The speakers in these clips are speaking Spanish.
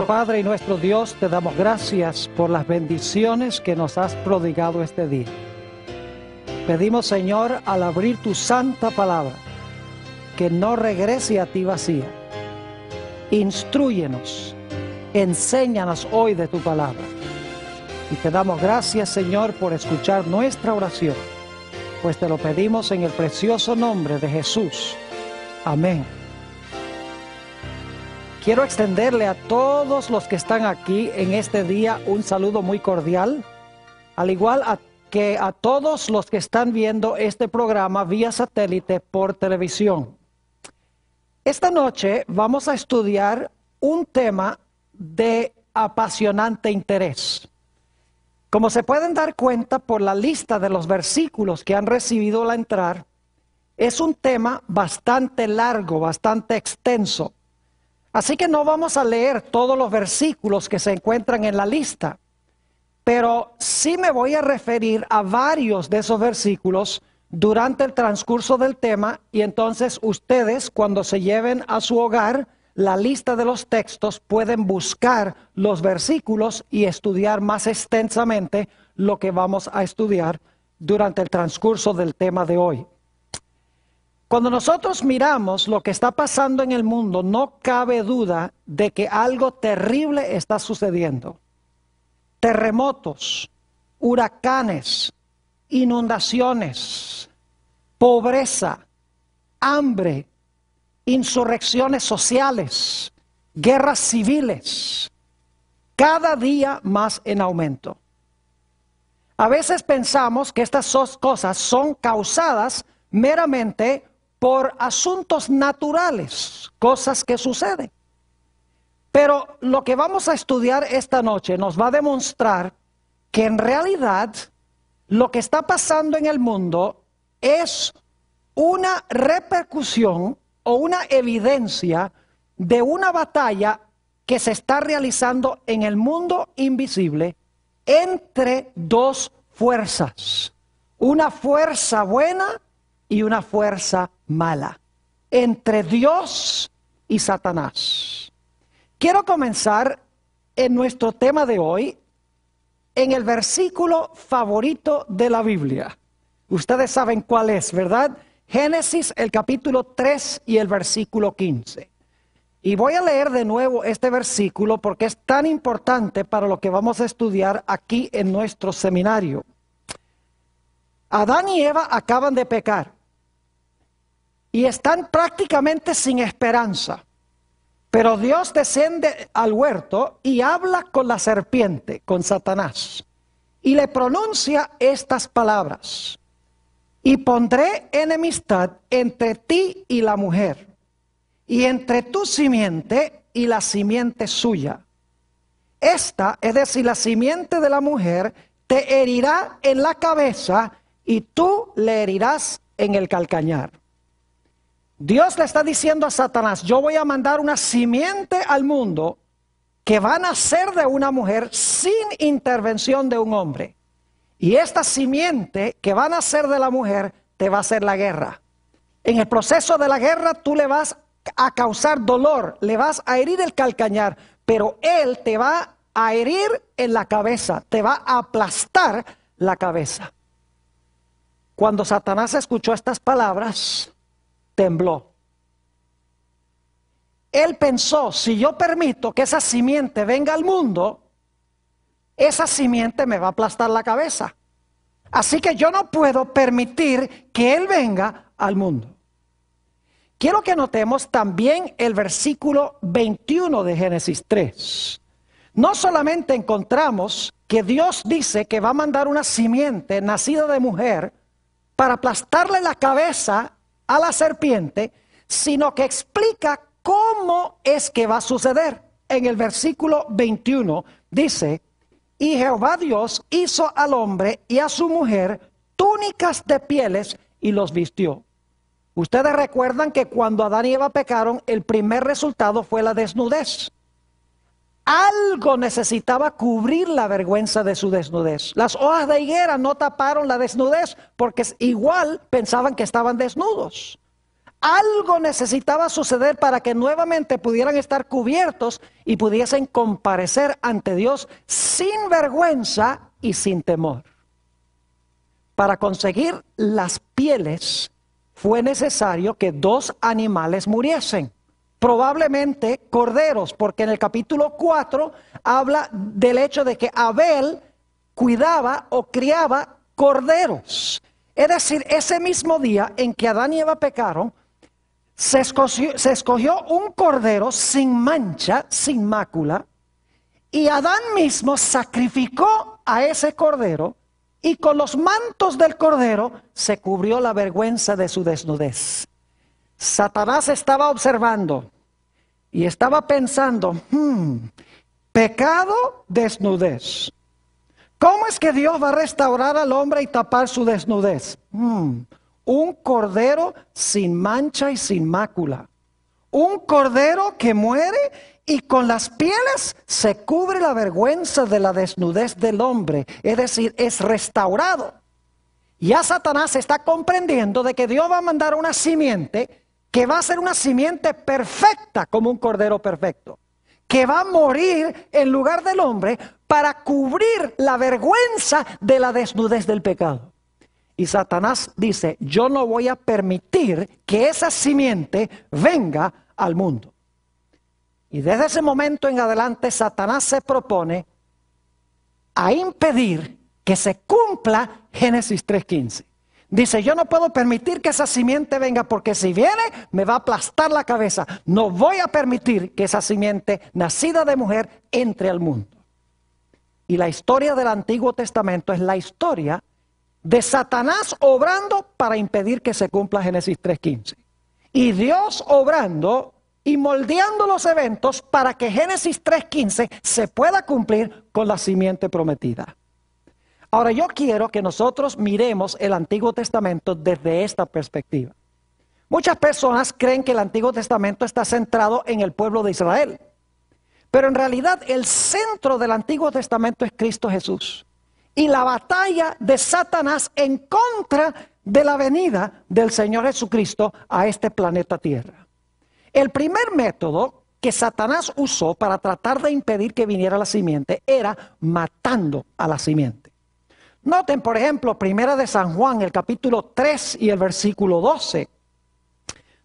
Padre y nuestro Dios, te damos gracias por las bendiciones que nos has prodigado este día. Pedimos, Señor, al abrir tu santa palabra, que no regrese a ti vacía. Instruyenos, enséñanos hoy de tu palabra. Y te damos gracias, Señor, por escuchar nuestra oración, pues te lo pedimos en el precioso nombre de Jesús. Amén. Quiero extenderle a todos los que están aquí en este día un saludo muy cordial, al igual que a todos los que están viendo este programa vía satélite por televisión. Esta noche vamos a estudiar un tema de apasionante interés. Como se pueden dar cuenta por la lista de los versículos que han recibido la entrar, es un tema bastante largo, bastante extenso. Así que no vamos a leer todos los versículos que se encuentran en la lista, pero sí me voy a referir a varios de esos versículos durante el transcurso del tema y entonces ustedes cuando se lleven a su hogar la lista de los textos pueden buscar los versículos y estudiar más extensamente lo que vamos a estudiar durante el transcurso del tema de hoy. Cuando nosotros miramos lo que está pasando en el mundo, no cabe duda de que algo terrible está sucediendo. Terremotos, huracanes, inundaciones, pobreza, hambre, insurrecciones sociales, guerras civiles, cada día más en aumento. A veces pensamos que estas dos cosas son causadas meramente por asuntos naturales, cosas que suceden. Pero lo que vamos a estudiar esta noche nos va a demostrar que en realidad lo que está pasando en el mundo es una repercusión o una evidencia de una batalla que se está realizando en el mundo invisible entre dos fuerzas, una fuerza buena y una fuerza mala entre Dios y Satanás. Quiero comenzar en nuestro tema de hoy en el versículo favorito de la Biblia. Ustedes saben cuál es, ¿verdad? Génesis el capítulo 3 y el versículo 15. Y voy a leer de nuevo este versículo porque es tan importante para lo que vamos a estudiar aquí en nuestro seminario. Adán y Eva acaban de pecar y están prácticamente sin esperanza. Pero Dios desciende al huerto y habla con la serpiente, con Satanás, y le pronuncia estas palabras. Y pondré enemistad entre ti y la mujer, y entre tu simiente y la simiente suya. Esta, es decir, la simiente de la mujer, te herirá en la cabeza y tú le herirás en el calcañar. Dios le está diciendo a Satanás, yo voy a mandar una simiente al mundo que va a nacer de una mujer sin intervención de un hombre. Y esta simiente que va a nacer de la mujer te va a hacer la guerra. En el proceso de la guerra tú le vas a causar dolor, le vas a herir el calcañar, pero él te va a herir en la cabeza, te va a aplastar la cabeza. Cuando Satanás escuchó estas palabras, tembló. Él pensó, si yo permito que esa simiente venga al mundo, esa simiente me va a aplastar la cabeza. Así que yo no puedo permitir que Él venga al mundo. Quiero que notemos también el versículo 21 de Génesis 3. No solamente encontramos que Dios dice que va a mandar una simiente nacida de mujer para aplastarle la cabeza a la serpiente, sino que explica cómo es que va a suceder. En el versículo 21 dice, y Jehová Dios hizo al hombre y a su mujer túnicas de pieles y los vistió. Ustedes recuerdan que cuando Adán y Eva pecaron, el primer resultado fue la desnudez. Algo necesitaba cubrir la vergüenza de su desnudez. Las hojas de higuera no taparon la desnudez porque igual pensaban que estaban desnudos. Algo necesitaba suceder para que nuevamente pudieran estar cubiertos y pudiesen comparecer ante Dios sin vergüenza y sin temor. Para conseguir las pieles fue necesario que dos animales muriesen probablemente corderos, porque en el capítulo 4 habla del hecho de que Abel cuidaba o criaba corderos. Es decir, ese mismo día en que Adán y Eva pecaron, se escogió, se escogió, un cordero sin mancha, sin mácula, y Adán mismo sacrificó a ese cordero y con los mantos del cordero se cubrió la vergüenza de su desnudez. Satanás estaba observando y estaba pensando, hmm, pecado, desnudez. ¿Cómo es que Dios va a restaurar al hombre y tapar su desnudez? Hmm, un cordero sin mancha y sin mácula. Un cordero que muere y con las pieles se cubre la vergüenza de la desnudez del hombre. Es decir, es restaurado. Ya Satanás está comprendiendo de que Dios va a mandar una simiente que va a ser una simiente perfecta como un cordero perfecto, que va a morir en lugar del hombre para cubrir la vergüenza de la desnudez del pecado. Y Satanás dice, yo no voy a permitir que esa simiente venga al mundo. Y desde ese momento en adelante Satanás se propone a impedir que se cumpla Génesis 3.15. Dice, yo no puedo permitir que esa simiente venga porque si viene me va a aplastar la cabeza. No voy a permitir que esa simiente nacida de mujer entre al mundo. Y la historia del Antiguo Testamento es la historia de Satanás obrando para impedir que se cumpla Génesis 3.15. Y Dios obrando y moldeando los eventos para que Génesis 3.15 se pueda cumplir con la simiente prometida. Ahora yo quiero que nosotros miremos el Antiguo Testamento desde esta perspectiva. Muchas personas creen que el Antiguo Testamento está centrado en el pueblo de Israel, pero en realidad el centro del Antiguo Testamento es Cristo Jesús y la batalla de Satanás en contra de la venida del Señor Jesucristo a este planeta Tierra. El primer método que Satanás usó para tratar de impedir que viniera la simiente era matando a la simiente. Noten, por ejemplo, Primera de San Juan, el capítulo 3 y el versículo 12,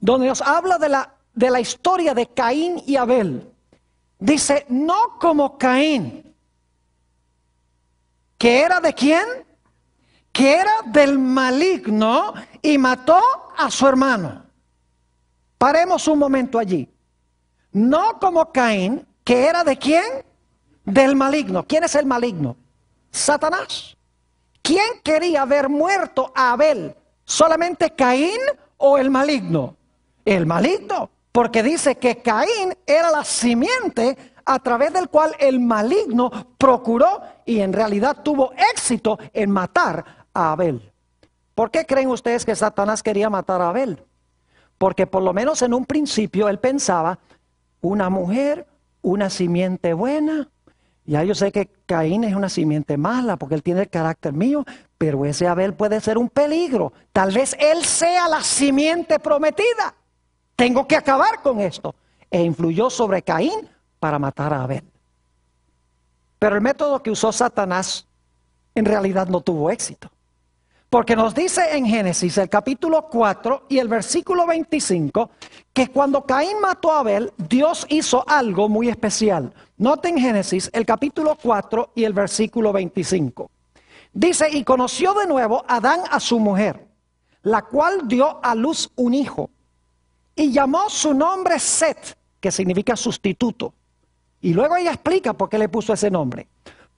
donde nos habla de la, de la historia de Caín y Abel. Dice, no como Caín, que era de quién? Que era del maligno y mató a su hermano. Paremos un momento allí. No como Caín, que era de quién? Del maligno. ¿Quién es el maligno? Satanás. ¿Quién quería haber muerto a Abel? ¿Solamente Caín o el maligno? El maligno, porque dice que Caín era la simiente a través del cual el maligno procuró y en realidad tuvo éxito en matar a Abel. ¿Por qué creen ustedes que Satanás quería matar a Abel? Porque por lo menos en un principio él pensaba, una mujer, una simiente buena, ya yo sé que Caín es una simiente mala porque él tiene el carácter mío, pero ese Abel puede ser un peligro. Tal vez él sea la simiente prometida. Tengo que acabar con esto. E influyó sobre Caín para matar a Abel. Pero el método que usó Satanás en realidad no tuvo éxito. Porque nos dice en Génesis el capítulo 4 y el versículo 25 que cuando Caín mató a Abel, Dios hizo algo muy especial. Noten Génesis el capítulo 4 y el versículo 25. Dice, y conoció de nuevo Adán a su mujer, la cual dio a luz un hijo, y llamó su nombre Set, que significa sustituto. Y luego ella explica por qué le puso ese nombre.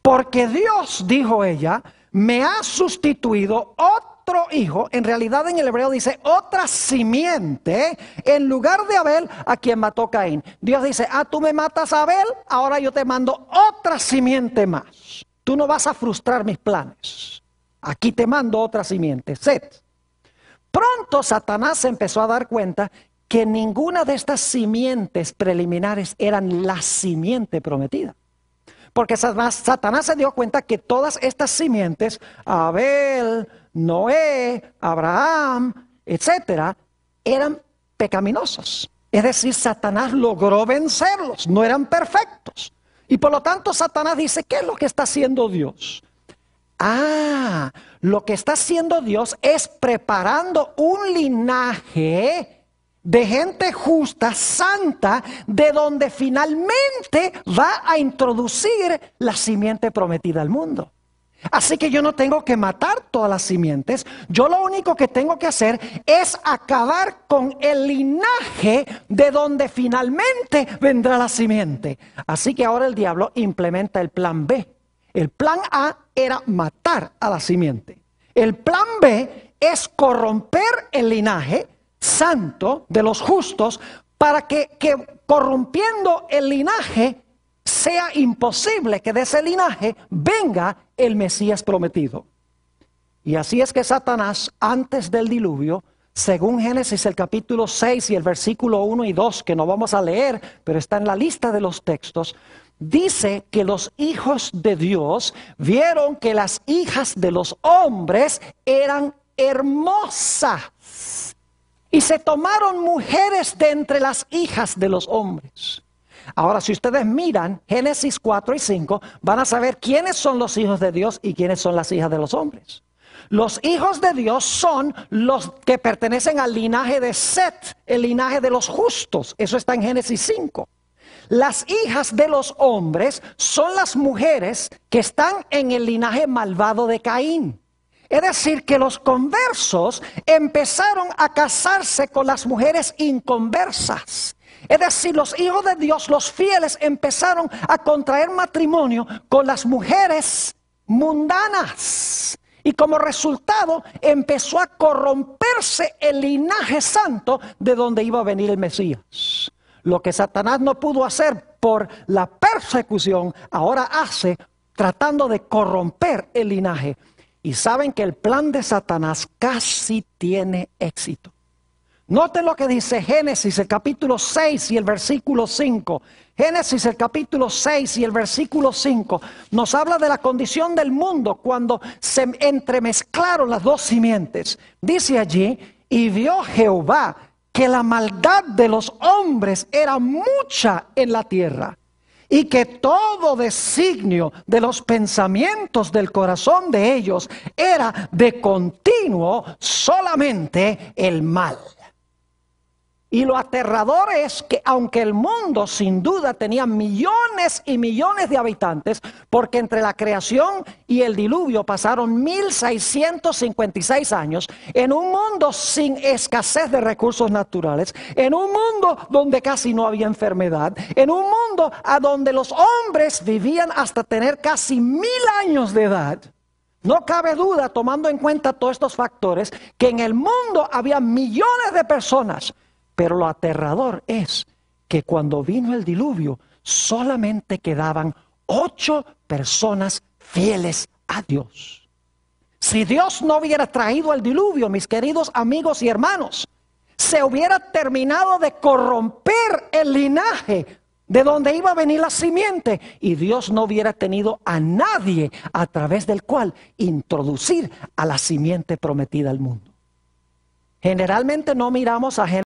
Porque Dios, dijo ella, me ha sustituido otro hijo, en realidad en el hebreo dice otra simiente, en lugar de Abel, a quien mató Caín. Dios dice, ah, tú me matas a Abel, ahora yo te mando otra simiente más. Tú no vas a frustrar mis planes. Aquí te mando otra simiente, Set. Pronto Satanás empezó a dar cuenta que ninguna de estas simientes preliminares eran la simiente prometida. Porque Satanás se dio cuenta que todas estas simientes, Abel, Noé, Abraham, etcétera, eran pecaminosos. Es decir, Satanás logró vencerlos, no eran perfectos. Y por lo tanto Satanás dice, ¿qué es lo que está haciendo Dios? Ah, lo que está haciendo Dios es preparando un linaje de gente justa, santa, de donde finalmente va a introducir la simiente prometida al mundo. Así que yo no tengo que matar todas las simientes, yo lo único que tengo que hacer es acabar con el linaje de donde finalmente vendrá la simiente. Así que ahora el diablo implementa el plan B. El plan A era matar a la simiente. El plan B es corromper el linaje santo de los justos para que, corrompiendo el linaje sea imposible que de ese linaje venga el Mesías prometido. Y así es que Satanás, antes del diluvio, según Génesis el capítulo 6 y el versículo 1 y 2, que no vamos a leer, pero está en la lista de los textos, dice que los hijos de Dios vieron que las hijas de los hombres eran hermosas y se tomaron mujeres de entre las hijas de los hombres. Ahora, si ustedes miran Génesis 4 y 5, van a saber quiénes son los hijos de Dios y quiénes son las hijas de los hombres. Los hijos de Dios son los que pertenecen al linaje de Set, el linaje de los justos. Eso está en Génesis 5. Las hijas de los hombres son las mujeres que están en el linaje malvado de Caín. Es decir, que los conversos empezaron a casarse con las mujeres inconversas. Es decir, los hijos de Dios, los fieles, empezaron a contraer matrimonio con las mujeres mundanas. Y como resultado empezó a corromperse el linaje santo de donde iba a venir el Mesías. Lo que Satanás no pudo hacer por la persecución, ahora hace tratando de corromper el linaje y saben que el plan de Satanás casi tiene éxito. Noten lo que dice Génesis, el capítulo 6 y el versículo 5. Génesis, el capítulo 6 y el versículo 5, nos habla de la condición del mundo cuando se entremezclaron las dos simientes. Dice allí, y vio Jehová que la maldad de los hombres era mucha en la tierra y que todo designio de los pensamientos del corazón de ellos era de continuo solamente el mal. Y lo aterrador es que aunque el mundo sin duda tenía millones y millones de habitantes, porque entre la creación y el diluvio pasaron 1656 años, en un mundo sin escasez de recursos naturales, en un mundo donde casi no había enfermedad, en un mundo a donde los hombres vivían hasta tener casi mil años de edad, no cabe duda, tomando en cuenta todos estos factores, que en el mundo había millones de personas pero lo aterrador es que cuando vino el diluvio solamente quedaban ocho personas fieles a Dios. Si Dios no hubiera traído el diluvio, mis queridos amigos y hermanos, se hubiera terminado de corromper el linaje de donde iba a venir la simiente y Dios no hubiera tenido a nadie a través del cual introducir a la simiente prometida al mundo. Generalmente no miramos a gente